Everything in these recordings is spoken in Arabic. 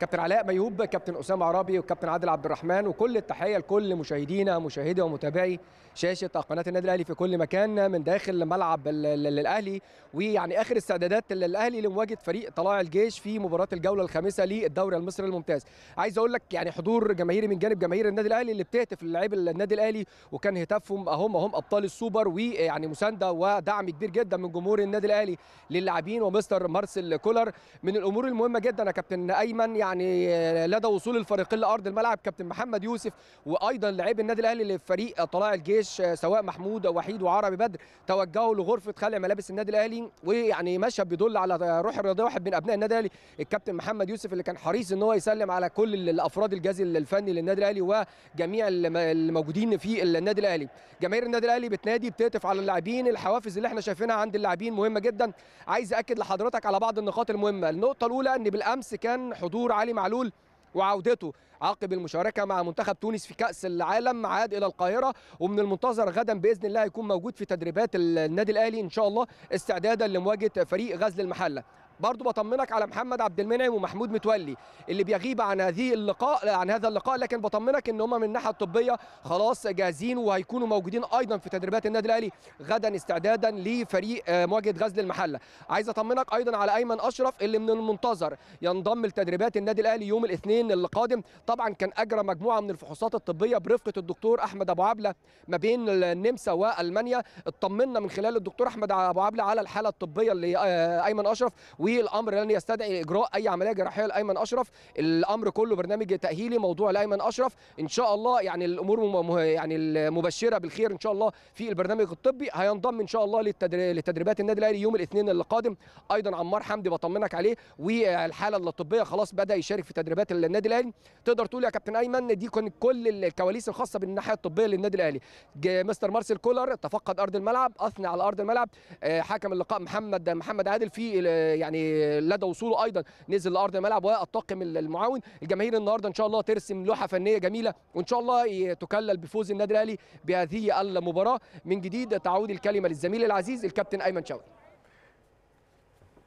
كابتن علاء ميهوب كابتن اسامه عرابي وكابتن عادل عبد الرحمن وكل التحيه لكل مشاهدينا مشاهدي ومتابعي شاشه قناه النادي الاهلي في كل مكان من داخل ملعب الاهلي ويعني اخر استعدادات للاهلي لمواجهه فريق طلائع الجيش في مباراه الجوله الخامسه للدوري المصري الممتاز عايز اقول لك يعني حضور جماهيري من جانب جماهير النادي الاهلي اللي بتهتف للاعيب النادي الاهلي وكان هتافهم اهم اهم ابطال السوبر ويعني مسانده ودعم كبير جدا من جمهور النادي الاهلي للاعبين ومستر مارسيل كولر من الامور المهمه جدا يا كابتن ايمن يعني آه، لدى وصول الفريقين لارض الملعب كابتن محمد يوسف وايضا لاعبي النادي الاهلي لفريق طلائع الجيش آه، سواء محمود او وحيد وعربي بدر توجهوا لغرفه خلع ملابس النادي الاهلي ويعني مشهد بيدل على روح الرياضيه واحد من ابناء النادي الاهلي الكابتن محمد يوسف اللي كان حريص ان هو يسلم على كل الافراد الجهاز الفني للنادي الاهلي وجميع الموجودين في النادي الاهلي جماهير النادي الاهلي بتنادي بتهتف على اللاعبين الحوافز اللي احنا شايفينها عند اللاعبين مهمه جدا عايز اكد لحضرتك على بعض النقاط المهمه النقطه الاولى ان بالامس كان حضور علي معلول وعودته عقب المشاركه مع منتخب تونس في كاس العالم عاد الى القاهره ومن المنتظر غدا باذن الله يكون موجود في تدريبات النادي الاهلي ان شاء الله استعدادا لمواجهه فريق غزل المحله برضو بطمنك على محمد عبد المنعم ومحمود متولي اللي بيغيب عن هذه اللقاء عن هذا اللقاء لكن بطمنك ان هم من الناحيه الطبيه خلاص جاهزين وهيكونوا موجودين ايضا في تدريبات النادي الاهلي غدا استعدادا لفريق آه، مواجهه غزل المحله عايز اطمنك ايضا على ايمن اشرف اللي من المنتظر ينضم لتدريبات النادي الاهلي يوم الاثنين القادم طبعا كان اجرى مجموعه من الفحوصات الطبيه برفقه الدكتور احمد ابو عبله ما بين النمسا والمانيا اطمنا من خلال الدكتور احمد ابو عبله على الحاله الطبيه لايمن آه، اشرف والامر لن يستدعي اجراء اي عمليه جراحيه لايمن اشرف الامر كله برنامج تاهيلي موضوع لايمن اشرف ان شاء الله يعني الامور يعني المبشره بالخير ان شاء الله في البرنامج الطبي هينضم ان شاء الله لتدريبات النادي الاهلي يوم الاثنين القادم ايضا عمار حمدي بطمنك عليه والحاله الطبيه خلاص بدا يشارك في تدريبات النادي الاهلي تقدر تقول يا كابتن ايمن دي كانت كل الكواليس الخاصه بالناحيه الطبيه للنادي الاهلي مستر مارسيل كولر تفقد ارض الملعب اثنى على ارض الملعب آه، حكم اللقاء محمد محمد عادل في يعني يعني لدى وصوله ايضا نزل لارض الملعب والطاقم المعاون الجماهير النهارده ان شاء الله ترسم لوحه فنيه جميله وان شاء الله تكلل بفوز النادي الاهلي بهذه المباراه من جديد تعود الكلمه للزميل العزيز الكابتن ايمن شوقي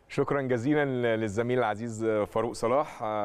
شكرا جزيلا للزميل العزيز فاروق صلاح